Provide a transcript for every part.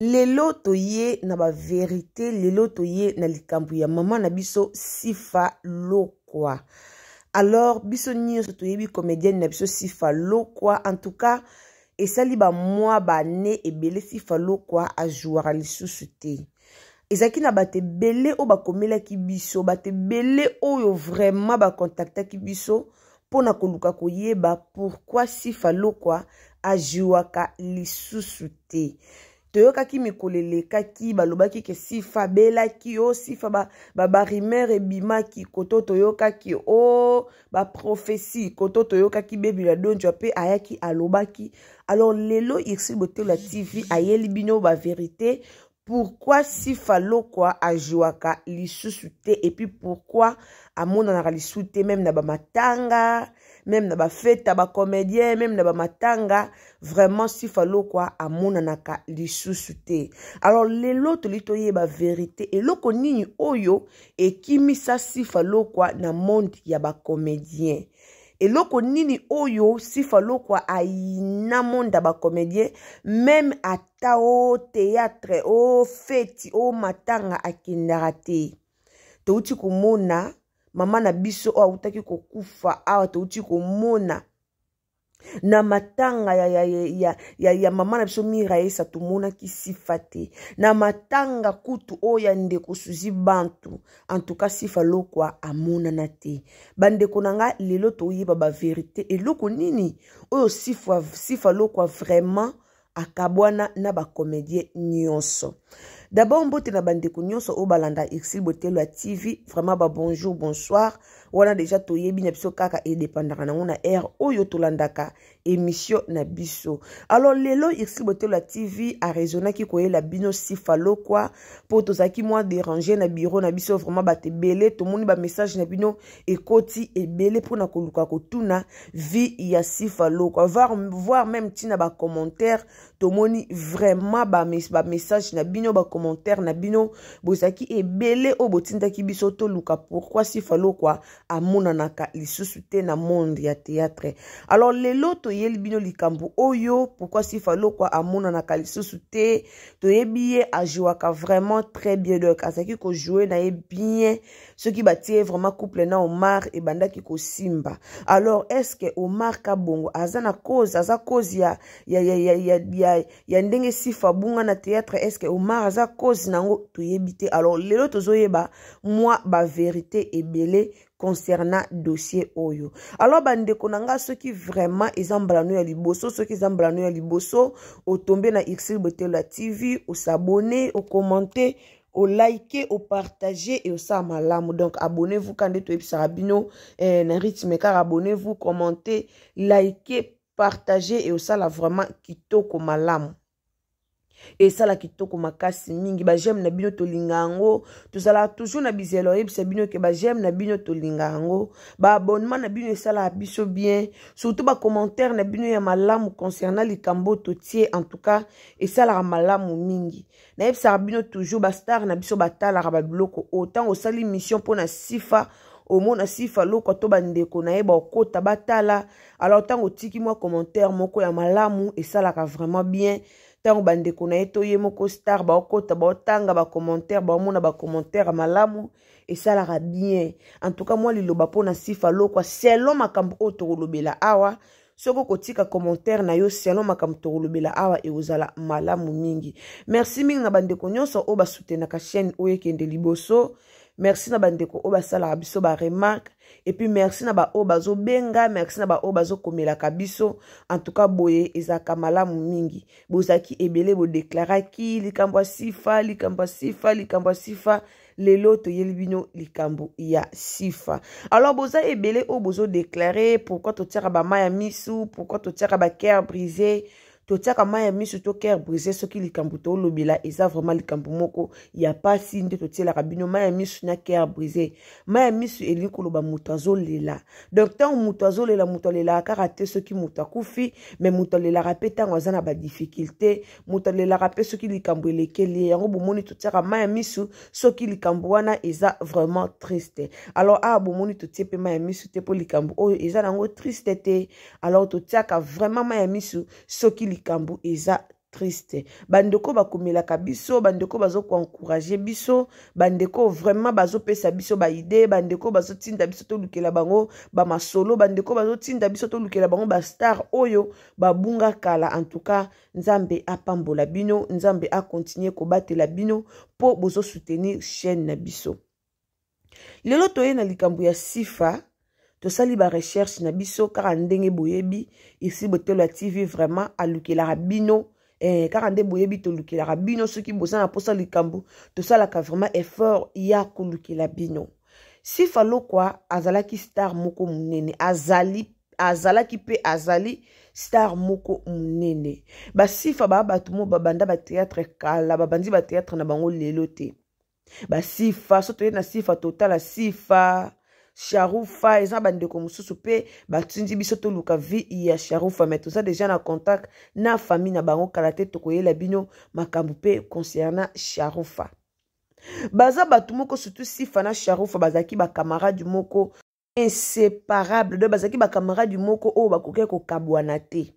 lelo toye na baverite lelo toye na likambo ya mama na biso sifa lokwa alors biso nyonso toyebi comédienne na biso sifa lokwa en tout cas esali bamwa bane ebele sifa lokwa azwwaka lisusu te ezalaki na bato ebele oyo bakomelaki biso bato ebele oyo vraiment bakontaktaki biso mpona koluka koyeba pourkui sifa lokwa azwwaka lisusu te toyokaki mikolo elekaki balobaki ke sifa abelaki o sifa babarimere ba ebimaki koto toyokaki o oh, baprofesi koto toyokaki bebila donjwa mpe ayaki alobaki alors lelo irsil botela tv ayeli bino baverité pourquoi sifa lokwa azwaka lisusu te epuis pourquoi amonanaka lisusu te meme na bamatanga meme na bafete ya bacomédien meme na bamatanga vraiment sifa lokwa amonanaka lisusu te alors lelo toli toyeba verité eloko nini oyo ekimisa sifa lokwa na monde ya bacomédien eloko nini oyo sifa lokwa ayinamonda bacomédien meme ata o théâtre o feti o matanga akendaka te touti komona mama na biso oyo awutaki kokufa awa touti komona na matanga ya, ya, ya, ya, ya mama na biso miraesa tomonaki sifa te na matanga kutu oyo ya ndeko suzi bantu antuka sifa lokwa amonana te bandeko na nga lelo toyeba baverite eloko nini oyo sifa, sifa lokwa vraiment akabwana na bakomedie nyonso d'abord mbotela bandeko nyonso oyo balanda exil botelo ya tv vraiment babonjour bonsoir wana deja toyebi na biso kaka edepandaka nango na aire oyo tolandaka émission na biso alors lelo exil botelo ya tv arezonaki koyela bino sifa lokwa mpo tozalaki mwa dérange na biro na biso vraiment bato ebele tomoni bamessage na bino ekoti ebele mpona koluka kotuna vie ya sifa lokwa voir, voir même ntina bacommentaire tomoni vraiment bamessage ba na bino bacommentaire na bino bozalaki ebele oyo botindaki biso toluka pourkui sifa lokwa amonanaka lisusu te na monde ya théâtre alors lelo toyeli bino likambo oyo pourkui sifa lokwa amonanaka lisusu te toyebi ye ajwaka vraiment très bien donc azalaki kojoue na ye bien soki batie vraiment couple na omar ebandaki kosimba alors estce que omar kabongo aza na cause aza cause ya, ya, ya, ya, ya, ya ya, ya ndenge sifa abunga na théâtre estce omar aza cause na yango toyebi te alors lelo tozoyeba mwa baverité ebele concernant dossier oyo alors bandeko na ngai soki vraiment eza mbalano ya liboso soki eza mbalano ya liboso otombe na xil botelo ya tv osabone okommente olike opartage et osala malamu donc abonnez-vous kande toyebisaka bino eh, na rythme kaka abonnez-vous commente like ça l'a vraiment kitoko ça la kitoko makasi mingi bah, j'aime na bino lingango. To sala toujours na bizelo C'est bino ke bah, j'aime na bino lingango. Ba abonnement na bino l'a biso bien surtout bah, commentaire na bino ya malam concernant likambo totier en tout cas esalaka ou mingi nayebisaka bino toujours star na biso ba bloko, Autant au sali mission na sifa omona si faloko to bandeko na ye bakota batala alors ntango otiki mwa commentaire moko ya malamu esalaka vraiment bien ntango bandeko na ye to ye moko star baokota baotanga bacommentaire baomona bacommentaire ya malamu esalaka bien en tout cas mwa liloba mpona si falokwa selon makambo oyo tokolobela awa soki okotika commentaire na yo selon makambo tokolobela awa ekozala malamu mingi merci mingi na bandeko nyonso oyo basutenaka chaîne oyo ekende liboso merci na bandeko oyo basalaka biso baremarke epuis merci na baoyo bazobenga merci na baoyo bazokomelaka biso en tout cas boye ezalaka malamu mingi bozalaki ebele bodeklaraki likambo ya sifa likambo ya sifa likambo ya sifa lelo toyeli bino likambo ya sifa alors boza ebele oyo bozodeklare pourkui totiaka bamai ya misu pourkui totiaka baker brise totiaka mai ya miso to cœur brise soki likambo tolobela eza vraiment likambo moko ya pasi nde totielaka bino mai ya miso na cœur brise mai ya miso elingi koloba moto azolela donc ntango moto azolela moto alelaka kaka te soki moto akufi me moto alelaka mpe ntango aza na badifficulté moto alelaka mpe soki likambo elekeli ye yango bomoni totiaka mai ya miso soki likambo wana eza vraiment triste alors awa bomoni totie mpe mai ya miso te mpo likambo oyo eza nango triste te alors totiaka vraiment mai ya miso soki likambo eza triste bandeko bakomelaka biso bandeko bazokoencourage biso bandeko vraiment bazopesa biso baide bandeko bazotinda biso tolukela bango bamasolo bandeko bazotinda biso tolukela bango bastar oyo babunga kala entouka nzambe apambola bino nzambe akontinue kobatela bino mpo bozosoutenir chaîne na biso lelo toye na likambo ya sifa tosali barecherche na biso kaka ndenge boyebi isi botelo ya tv vraiment alukelaka bino eh, kaka nde boyebi tolukelaka bino soki boza na mposa likambo tosalaka vraiment effort ya kolukela bino si falokwa azalaki star moko monene azali azalaki mpe azali star moko monene basifa baa bato moo babanda bateatre kala babandi bateatre na bango lelo te basifa so toye na sifa totala sifa sharufa eza bandeko mosusu mpe batindi biso toluka vi ya sharufa me toza deja na contact na famille na bango kala te tokoyela bino makambo mpe concernant sharufa baza bato moko surtout sifa na sharufa bazalaki bakamarade moko inséparable do bazalaki bakamarade moko oyo bakoki kokabwana te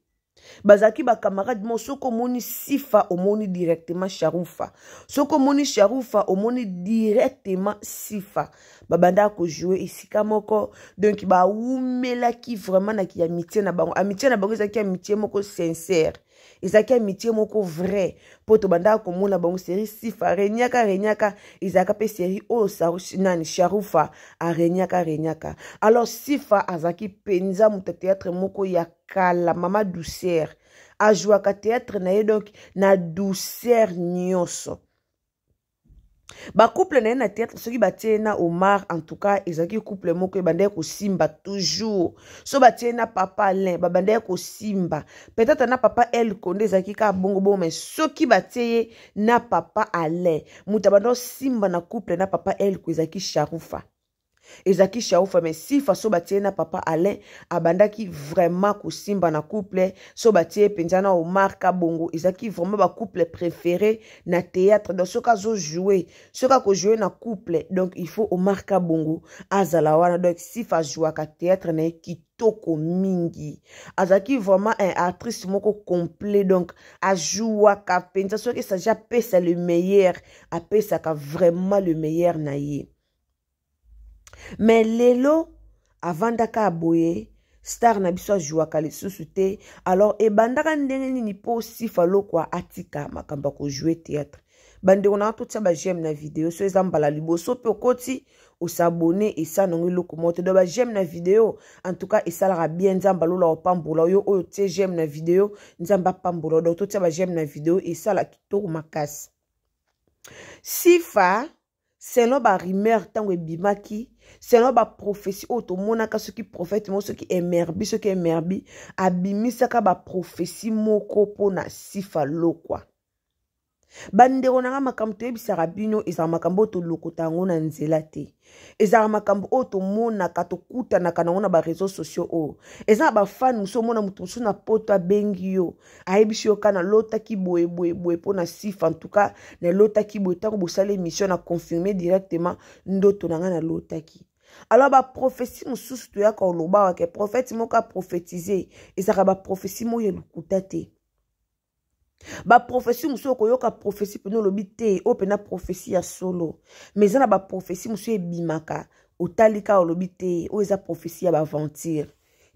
bazalaki bacamarade mo soki omoni sifa omoni directement sharufa soki omoni sharufa omoni directement sifa babandaka kojoue esika moko donk bawumelaki vraiment na ki amitié na bango amitié na bango ezalaki amitié moko sincere ezalaki amitié moko vrai mpo tobandaka komona bango série sifa reniaka reniaka ezalaka mpe série oyo nani sharufa areniaka reniaka alors sifa azalaki mpenza moto ya théâtre moko ya kala mama doucere azwaka théâtre na ye donk na doucere nyonso bacouple na ye na théâtre soki batie ye na omar en tout cas ezalaki couple moko ebanda ye kosimba toujours so batie ye na papa alain babanda ye kosimba peut-être na papa el konde ezalaki kaka bongo bongo mai soki batie ye na papa alain moto abanda osimba na couple na papa el ko ezalaki sharufa ezalaki shaufa me sifa so batie na papa alain abandaki vraiment kosimba na couple so batie mpenza na omar kabongo ezalaki vraiment bacouple préféré na théâtre donc soki azojoue soki akojoue na couple donc il faut omar kabongo azala wana donc sifa azwaka théâtre na ye kitoko mingi azalaki vraiment un actrice moko complet donc azwaka mpenza soki esagi apesa le meilleur apesaka vraiment le meilleur na ye me lelo avandaka aboye star na biso azwwaka lisusu te alors ebandaka ndenge nini mpo osifa lokwa atika makambo ya kozwe théâtre bandeko nanga totia bageme na video so eza mbala liboso mpe okoti osabone esala nango eloko moko te do bageme na video antuka esalaka bien nzambe alola opambola yo oyo tie geme na video nzambe apambola do totia bageme na video esala kitoko makasi sifa selon barimer ntango ebimaki selon baprofesi oyo tomonaka soki profete moko soki emerbi soki emerbi abimisaka baprofesi moko mpona sifa lokwa bandeko na nga makambo toyebisaka bino ezala makambo oyo tolokota yango na nzela te ezala makambo oyo tomonaka tokutanaka nango na bareseau sociaux oyo eza na bafane mosu omona moto mosusu na poto abengi yo ayebisi yo ka nalotaki boyeboyeboye mpo na sifa antuka nalotaki boye ntango bosala émission na confirme directement ndoto na nga nalotaki alors baprofesi mosusu toyaka koloba wake profete moko aprofetize ezalaka baprofesi moyo ya lokuta te baprofesi mosusu okoyoka profesi mpena olobi te oyo mpena profesi ya solo me eza na baprofesi mosusu ebimaka otali kaka olobi te oyo eza profesi ya baventure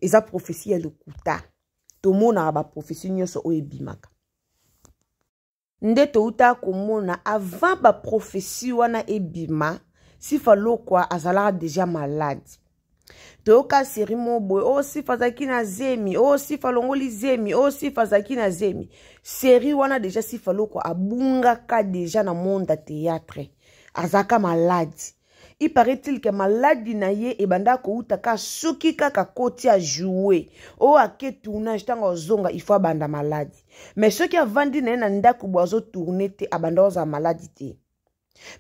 eza profesi ya lokuta tomonaka baprofesi nyonso oyo ebimaka nde touta komona avant baprofesi wana ebima sifa lokwa azalaka deja maladi toyokaseri mo boye osifa azalaki na zemi osifa alongoli zemi osifa azalaki na zemi seri wana deja sifa loko abungaka deja na monde ya théâtre azalaka maladi iparaît-il ke maladi na ye ebanda koutaka soki kaka koti ajoue oyo ake tournage ntango ozonga ifo abanda maladi me soki avandi na ye na ndako bo azotourne te abanda ozala maladi te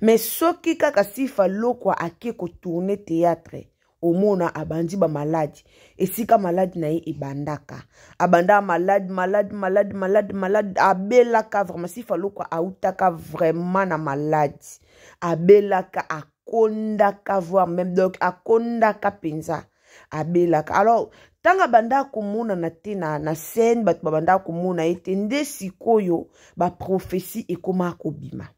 me soki kaka sifa lokwa ake kotourne théâtre omona abandi bamaladi esika maladi na ye ebandaka abanda maladi maladi maladi maladi maladi abelaka vraiment si faloko autaka vraiment na maladi abelaka akondaka voir même donc akondaka mpenza abelaka alors ntango abandaka komonana te na, na scène bato babandaka komona ye te nde sikoyo baprofesi ekomaka kobima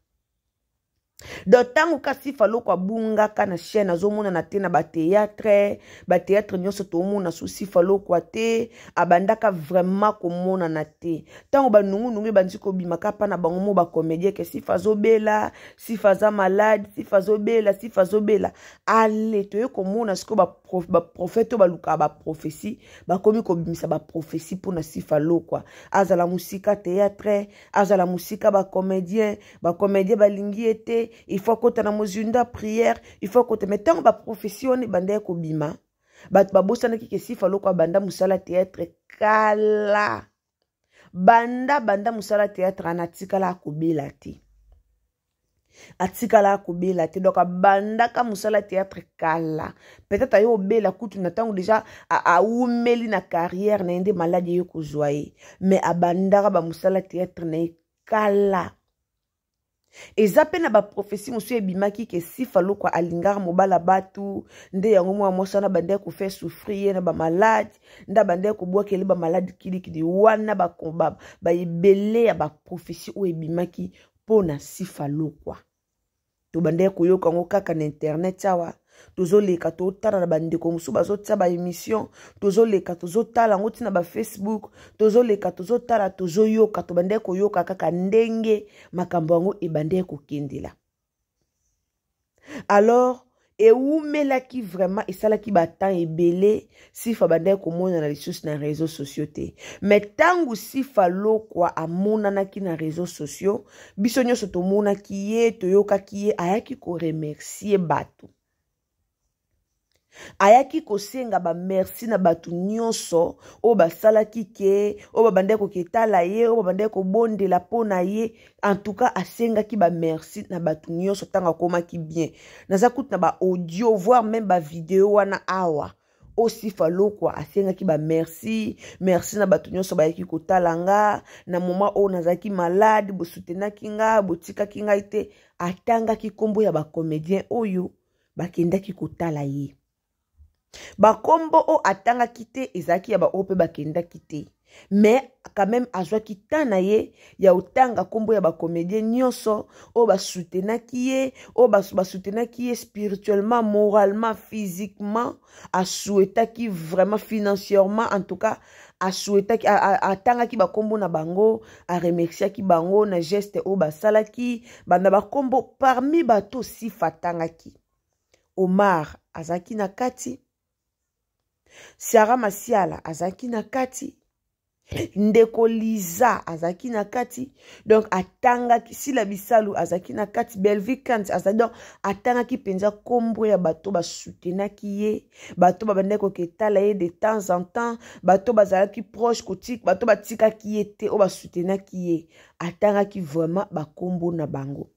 do ntango kasi faloko abungaka na chaine azomonana te na bateatre bateatre nyonso tomona susi falokwa te abandaka vraiment komonana te ntango banungunungu ebandisi kobimaka mpa na bango mo bacomédien ke sifa azobela sifa aza malade sifa azobela sifa azobela ale toye komona sikoyo baprofete oyo balukaka baprofesi bakomi kobimisa baprofesi mpona sifalo kwa azala mosika théâtre azala mosika bacomédien bacomédien balingi ye te ifo akota na mozunda priere ifo akota me ntango baprofesi wana ebanda ya kobima bato babosanaki ke sifalo kwa banda mosala théâtre kala banda banda mosala théâtre anatikala akobela te atikala akobela te donc abandaka mosala théâtre kala peut-être aye obela kutu na ntango deja awumeli na carrière na ye nde maladi eye kozwa ye mais abandaka bamosala théâtre na ye kala eza mpe na baprofesi mosusu ebimaki ke sifa lokwa alingaka mobala batu nde yango mwa mwasi wana bandeki kofaire souffrir ye na bamaladi nde abandeki kobwakele bamaladi kilikili wana baebele ya baprofesi oyo ebimaki mpo na sifa lokwa tobandaki koyoka yango kaka na internet awa tozoleka totala na bandeko mosusu bazotia baémission tozoleka tozotala yango ntina bafacebook tozoleka tozotala tozoyoka tobandaki koyoka kaka ndenge makambo yango ebandaki kokendela alors eumelaki vraiment esalaki batemps ebele sifa bandaki komonana lisusu na réseau sociaux te me ntango sifa lokwa amonanaki na réseau sociaux biso nyonso tomonaki ye toyokaki ye ayaki koremercie bato ayaki kosenga bamerci na bato nyonso oyo basalaki ke oyo babandaki koketala ye oyo babandaki kobondela mpo na ye antuka asengaki bamerci na bato nyonso ntango akomaki bien naza kutu na baaudio voire meme bavideo wana awa osifa lokwa asengaki bamerci merci na bato nyonso bayaki kotala nga na moma oyo nazalaki malade bosutenaki nga botikaki ngai te atangaki nkombo ya bacomédien oyo bakendaki kotala ye bankombo oyo atangaki te ezalaki ya baoyo mpe bakendaki te me quand même azwaki ntan na ye ya kotanga nkombo ya bacomédien nyonso oyo basutenaki ye oyo basutenaki ye spirituellement moralement physiquement asouetaki vraiment financièrement en tout cas asouetaki atangaki bankombo na bango aremerciaki bango na geste oyo basalaki banda bankombo parmi bato osifa atangaki omar azalaki na kati sara masiala azalaki na kati ndeko liza azalaki na kati donc atangaki sila bisalu azalaki na kati belvi kant azalaki donc atangaki mpenza nkombo ya bato basutenaki ye bato babandaki koketala ye de temps en temps bato bazalaki proche kotika bato batikaki ye te oyo basutenaki ye atangaki vraiment bankombo na bango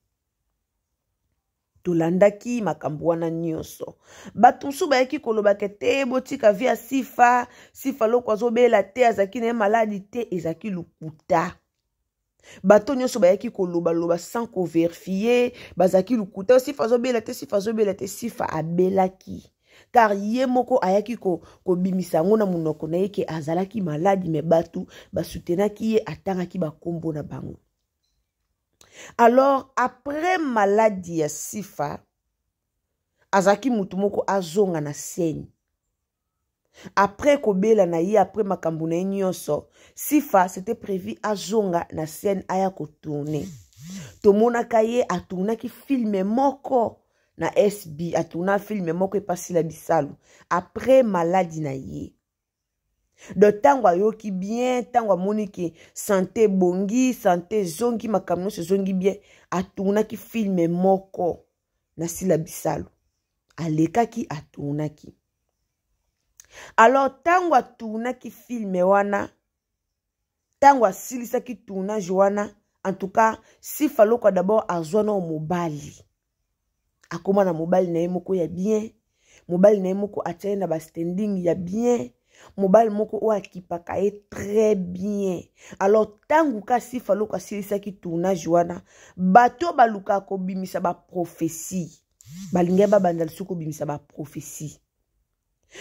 tolandaki makambo wana nyonso bato mosusu bayaki kolobaka te botika vi ya sifa sifa loko azobela te azalaki na ye maladi te ezalaki lokuta bato nyonso bayaki kolobaloba sans koverifie bazalaki lokuta sifa azobela te sifa azobela te sifa abelaki kar ye moko ayaki kobimisa ko yango na monoko na ye ke azalaki maladi me bato basutenaki ye atangaki bakombo na bango alors après maladi ya sifa azalaki motu moko azonga na sieni après kobela na ye après makambo na ye nyonso sifa c'était prévu azonga na siene aya kotourne tomonaka ye atournaki filme moko na sb atourna filme moko epasila bisalu après maladi na ye don ntango ayoki bien ntango amoni ke sante ebongi sante ezongi makambo nyonso ezongi bien atungunaki filme moko na sila bisalo alekaki atungunaki alors ntango atungunaki filme wana ntango asilisaki tournage wana antuka sifa loko dabord azwa na mobali akóma na mobali na ye moko ya bien mobali na ye moko atia ye na bastanding ya bien mobali moko oyo akipaka ye très bien alors ntango kasi fali oko asilisaki tournage wana bato balukaka kobimisa baprofesi balingai babanda lisusu kobimisa baprofesi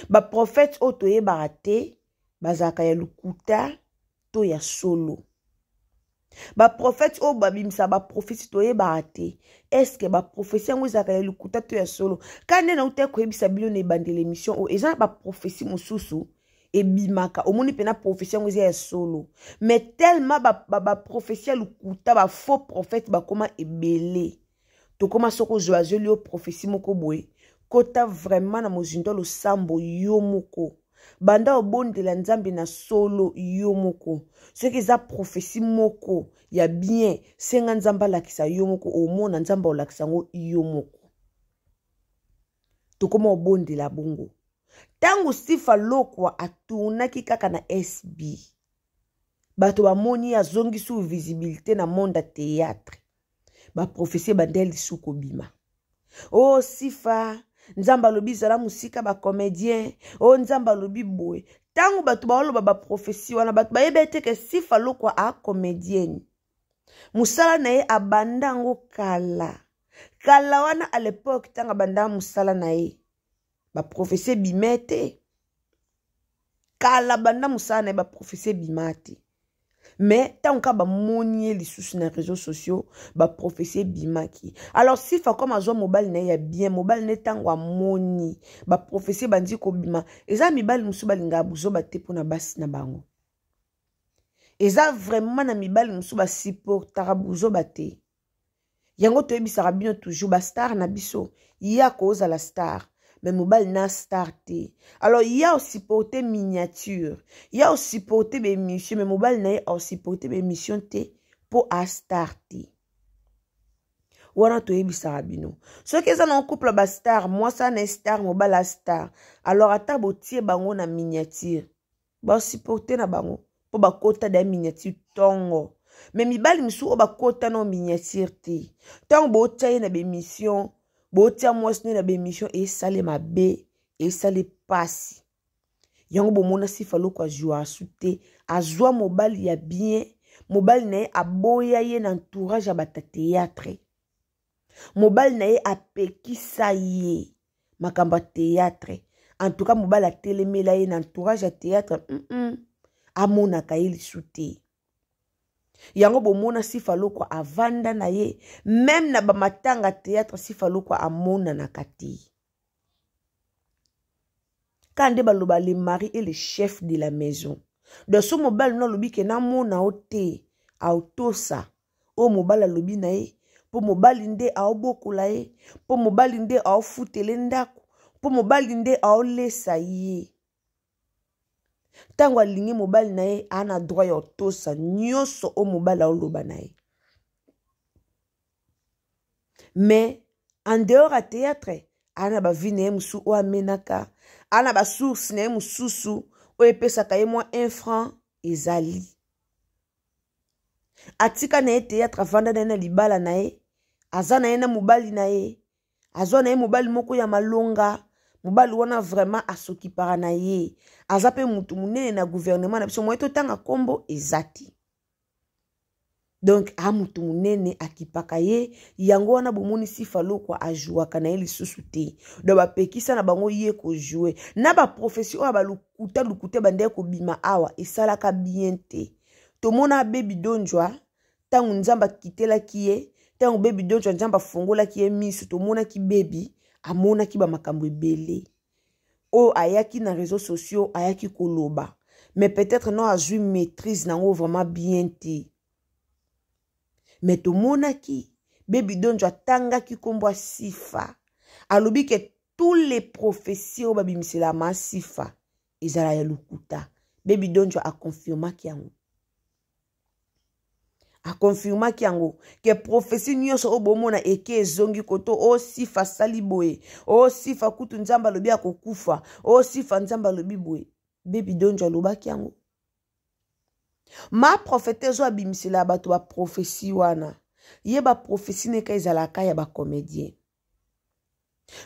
baprofete oyo toyebaka te bazalaka ya lokuta to ya solo baprofete oyo babimisaka baprofesi toyebaka te eske baprofesi yango ezalaka ya lokuta to ya solo kaka nde nauta koyebisa bino na ebandela émission oyo eza na baprofesi mosusu ebimaka omoni mpena profesi yango eza ya solo me tellemant baprofesi ya lokuta bafaux prophète bakóma ebele tokóma soko ozwa azweli yo profesi moko boye kota vraiment na mozindo ya losambo yo moko banda obondela nzambe na solo yo moko soki eza profesi moko ya bien senga nzambe alakisa yo moko omona nzambe aolakisa yango yo moko tokóma obondela bongo ntango sifa lokwa aturnaki kaka na sb bato bamoni azongisi visibilité na monde ya théâtre baprofesie bandai lisu kobima o oh, sifa nzambe alobi zala mosika bacomédien o oh, nzambe alobi boye ntango bato baoloba baprofesi wana bato bayebi eteke sifa lokwa acomédienne mosala na ye abanda yango kala kala wana a lepoke ntango abanda mosala na ye baprofesi ebima te kala banda mosala na ye baprofesi ebima te me ntango kaka bamoni ye lisusu na réseau sociaux baprofesi ebimaki alors sifa comme azwa mobali na ye ya bien mobali na ye ntango amoni baprofesi ebandi kobima eza mibali mosusu balingaka buzoba te mpona basi na bango eza vraiment na mibali mosusu basuportaka buzoba te yango toyebisaka bino toujours bastar na biso ya kozala star me mobali na star te alors ye osupporte miniature ye osupporte bemission me mobali na ye osupporte bemission te mpo astar te wana toyebisaka bino soki eza na couple bastar mwasi ana star mobali astar alors ata botie bango na miniature basupporte na bango mpo bakota da miniature ntongo me mibali mosusu oyo bakota na miniature te ntongo botya ye na bemission botia mwasi nini na bemission esalema be esali mpasi yango bomona sifa loko azwa asu te azwa mobali ya bien mobali na ye aboya ye na entourage ya batateatre mobali na ye apekisa ye makambo ya teatre antuka mobali atelemela ye na entourage ya teatre mm -mm. amonaka ye lisu te yango bomona sifa lokwa avanda na ye meme na bamatanga teatre sifa lokwa amonanaka te kaka nde baloba le mari e le chef de la maison don so mobali no alobi ke namona o te aotosa oyo mobali alobi na ye mpo mobali nde aobokola ye mpo mobali nde aofutele ndako mpo mobali nde aolesa ye ntango alingi mobali na ye aa na droit ya otosa nyonso oyo mobali aoloba na ye me en dehors ya théâtre aa na bavi na ye mosusu oyo amenaka aa na basource na ye mosusu oyo epesaka ye mwa un franc ezali atika na ye théâtre avanda na ye na libala na ye aza na ye na mobali na ye azwa na ye mobali moko ya malonga mobali wana vraiment asoki para na ye aza mpe motu monene na guvernema na biso moye totanga nkombo eza te donk amutu monene akipaka ye yango wana bomonisi falokwa azwwaka na ye lisusu te don bapekisa na bango ye kozwe na baprofesi oyo balukuta lukuta bandeke kobima awa esalaka bien te tomona bebi donjwa ntango nzambe akitelaki ye ntango bebi donjwa nzambe afungolaki ye miso tomonaki bebi amonaki bamakambo ebele oyo ayaki na réseau sociaux ayaki koloba mais peut-être no azwi maîtrise nango vraiment bien te mais tomonaki bebidonjo atangaki nkombo asifa alobi ke tous les prophétie oyo babimiselama asifa ezala ya lokuta bebidonjo akonfirmaki yango akonfirmaki yango ke profesi nyonso oyo bomona eke ezongi koto osifa asali boye osifa kutu nzambe alobi akokufa osifa nzambe alobi boye bebidonjo alobaki yango maprofete ezo abimisela bato baprofesi wana ye baprofesi neka ezalaka ya bacomédien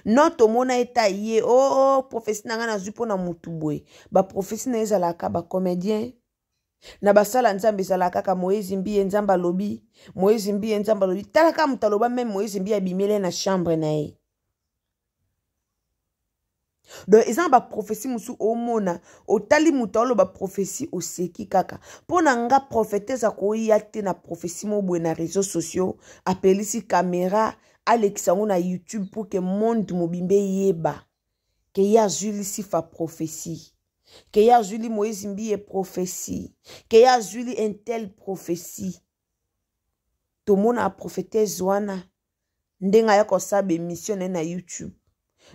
no tomona eta ye o oh, oh, profesi na ngai nazwi mpo na motu boye baprofesi na ezalaka bacomédien na basala nzambe ezalaka kaka moyezi mbi ye nzambe alobi moyezi mbi ye nzambe alobi tala kaka moto aloba meme moyezi mbi abimeli na chambre na ye donc eza na baprofesi mosusu omona otali moto aloba profesi oseki kaka mpo na nga profetese akoya te na profesi moboye na réseau sociaux apelisi kamera alekisa yango na youtube mpo ke monde mobimba eyeba ke ye azwilisi fa profesi ke ye azwili moyise mbi ye profesi ke ye azwili intel profesi tomona aprofetese wana ndenge aya kosala bemission na ye na youtube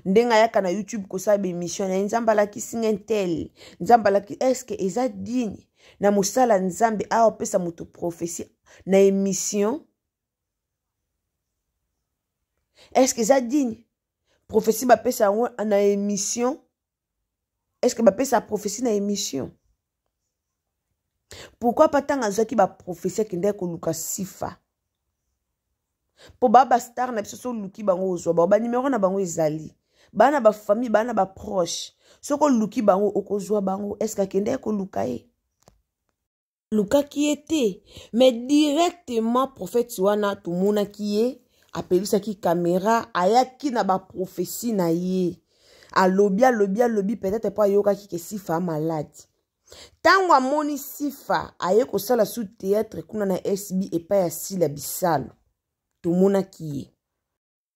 ndenge ayaka na youtube kosala bemission na ye nzambe alakisinga intel nzambe alaki eske eza digne na mosala nzambe aopesa moto profesi na émission eske eza digne profesi bapesa yango na émission eske bapesa prophesie na émission pourkui mpa ntango azwaki baprophesie akendaki koluka sifa mpo baa bastar na biso soluki bango ozwa bango banimero na bango ezali baa na bafamille baa na baproche soki oluki bango okozwa bango eske akendaki koluka ye alukaki ye te me directement prophète wana tomonaki ye apelisaki kamera ayaki na baprofesi na ye alobi alobi alobi peut-être mpo ayokaki ke sifa amaladi ntango amoni sifa aye kosala su teatre kuna na sb epai ya sila bisalo tomonaki ye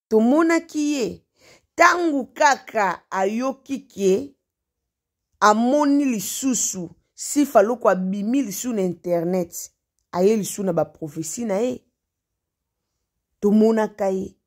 tomonaki ye ntango kaka ayoki ke amoni lisusu sifa loko abimi lisusu na internet aye lisusu na baprofesi na ye tomonaka ye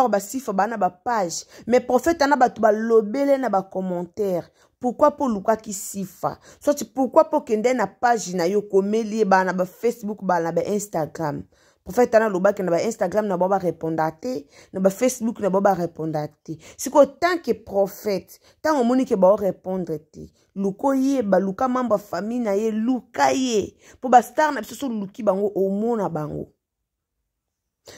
or basifa baa na bapage me profete ana bato balobele na bacommentaire pourkui mpo olukaki sifa soti pourkui mpo okende na page na ye okomeli ye baa na bafacebook baa na bainstagram profete ana alobaki na bainstagram na bao bareponda te na bafacebook na bao bareponda te sikoyo tanke profete ntango omoni ke baorepondre te luka oyeba luka mambo ya famille na ye luka ye mpo bastar na biso so oluki bango omona bango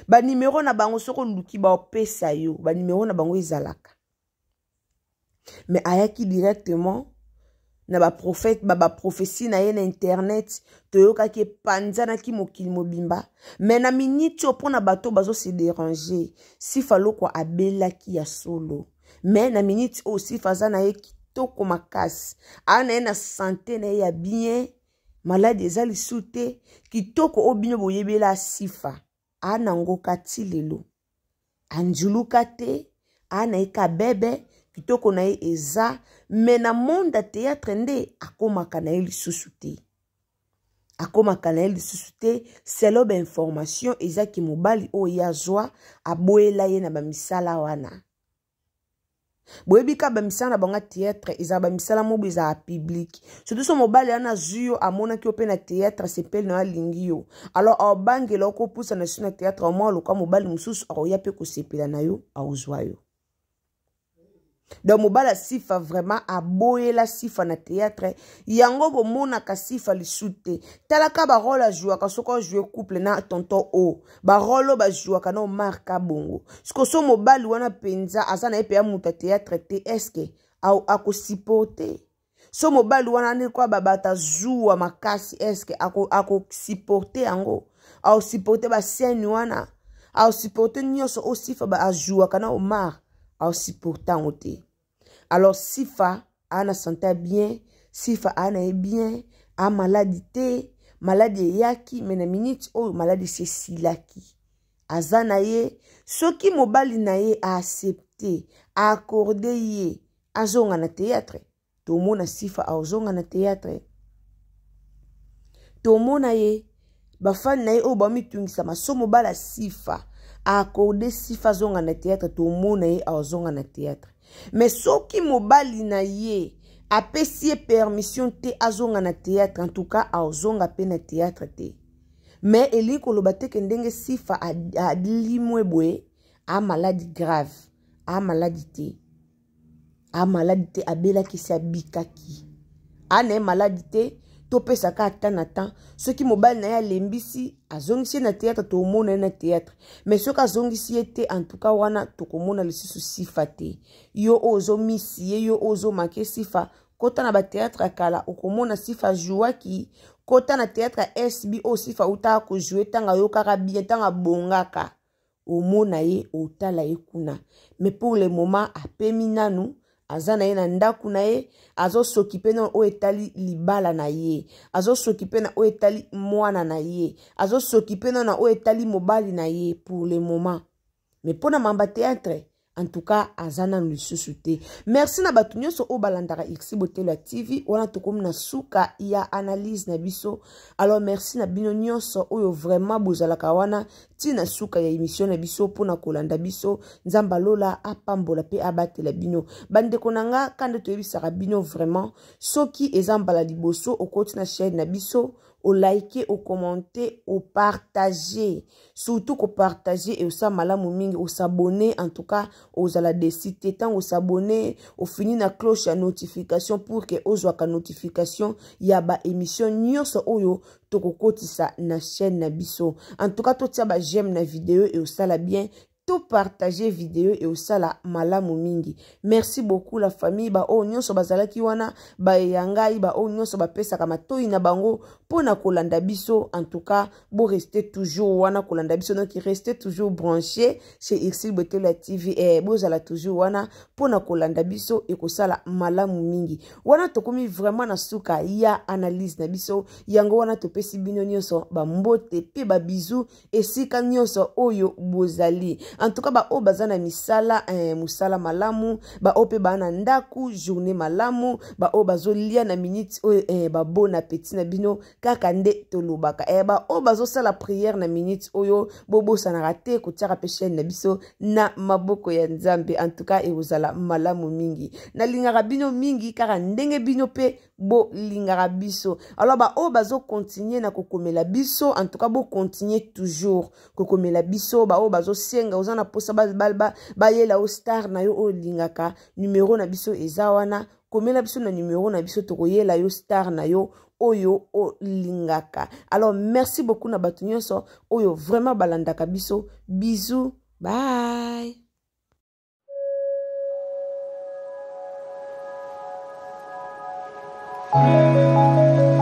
banimero na bango soki oluki baopesa yo banimero na bango ezalaka me ayaki directement na baprofete ba baprofesi na ye na internet toyokaki epanzanaki mokili mobimba me na miniti oyo mpona bato bazose dérange sifa loko abelaki ya solo me na miniti oyo sifa aza na ye kitoko makasi aa na ye na sante na ye ya bien maladi eza lisu te kitoko oyo bino boyebela sifa anangoka ti lelo anzuluka te ana ye kabebe kitoko na ye eza me na monde ya teatre nde akómaka na ye lisusu te akómaka na ye lisusu te selo bainformation ezaki mobali oyo ye azwa aboyela ye na bamisala wana boyebi kaka bamisala na bango ya théâtre ezala bamisala moko ezala piblike surtout so mobali wana azwi yo amonaki yo mpe na théâtre sepele na yo alingi yo alors aobangela okopusana so na théâtre omwa oloka mobali mosusu aoya mpe kosepela na yo aozwa yo donc mobala sifa vraiment aboyela sifa na théâtre yango bomonaka sifa lisu te talaka barole azwwaka soki azwe couple na tonton o barole oyo bazwwaka na omarka bongo siko so mobali wana mpenza aza na ye mpe ya moto ya théâtre te eske akosupporte so mobali wana andekwa babato azuwa makasi eske akosupporte ako yango akosupporte baseni wana akosupporte nyonso osifa azwwaka na omar awusipotanw te alors sifa ana santa bien sifa ana ye bien amaladi te maladi eyaki me na miniti oyo maladi sesilaki aza na ye soki mobali na ye aaccepte aakorde ye azonga na théâtre tomona sifa azonga na théâtre tomona ye bafani na ye oyo oh, bamitungisa maso mobali asifa aakorde sifa azonga na teatre tomona ye azonga na teatre me soki mobali na ye apesi ye permission te azonga na teatre entouka azonga mpe na teatre te me elingi koloba teke ndenge sifa alimwe boye amaladi grave amaladi te amaladi te abelakisi abikaki anaye maladi te topesaka ata na temps soki mobali na ye alembisi azongisi ye na teatre tomona ye na teatre mai soki azongisi ye te antuka wana tokomona lisusu sifa te yo oyo ozomisi ye yo oyo ozomake sifa kota na bateatre ya kala okomona sifa azwwaki kota na teatre ya sb oyo sifa otaka kozwa ntango ayokaka bie ntango abongaka omona ye otala ye kuna mai pour le moment apemi nanu aza na ye na ndako na ye azosoki mpe na oyo etali libala na ye azosoki mpe na oyo etali mwana na ye azosoki mpe na na oyo etali mobali na ye pour le moment me mpo na mamba teatre en tout cas aza nanu lisusu te merci na bato nyonso oyo balandaka irsi botelo ya tv wana tokomi na suka ya analyse na biso alors merci na bino nyonso oyo vraiment bozalaka wana ntina suka ya émission na biso mpona kolanda biso nzambe alola apambola mpe abatela bino bandeko na nga kanda toyebisaka bino vraiment soki eza mbala liboso okoti na chaîne na biso olike okomante opartage surtout kopartage eosa malamu mingi osabone en tout cas ozala desite ntango osabone ofini na cloche ya notification pour ke ozwaka notification ya baémission nyonso oyo tokokotisa na chaîne na biso en tout cas totia bageme na video eosala bien to partage video eosala malamu mingi merci beaucoup la famille baoyo nyonso bazalaki wana baeyangai baoyo nyonso bapesaka matoi na bango mpona kolanda biso en tout cas boreste toujours wana kolanda biso donc reste toujours branché chez irsil boteloya tv eh, bozala toujours wana mpona kolanda biso ekosala malamu mingi wana tokomi vraiment na suka ya analyse na biso yango wana topesi bino nyonso bambote mpe babizu esika nyonso oyo bozali en tout cas baoyo baza na misala eh, mosala malamu baoyo mpe baa na ndaku journée malamu baoyo bazolia na miniti oyo eh, babona peti na bino kaka nde tolobaka eh, baoyo bazosala priere na miniti oyo bobosanaka te kotiaka mpe chaine na biso na maboko ya nzambe en tout cas ekozala malamu mingi nalingaka bino mingi kaka ndenge bino mpe bolingaka biso alors baoyo oh, bazokontinue na kokomela biso antouka bokontinue toujours kokomela biso baoyo oh, bazosenga oza na mposa bayela o oh, star na yo oyo olingaka numero na biso eza wana komela biso na numero na biso tokoyela yo star na yo oyo olingaka alors merci beaucoup na bato nyonso oyo vraiment balandaka biso bizu bye thank you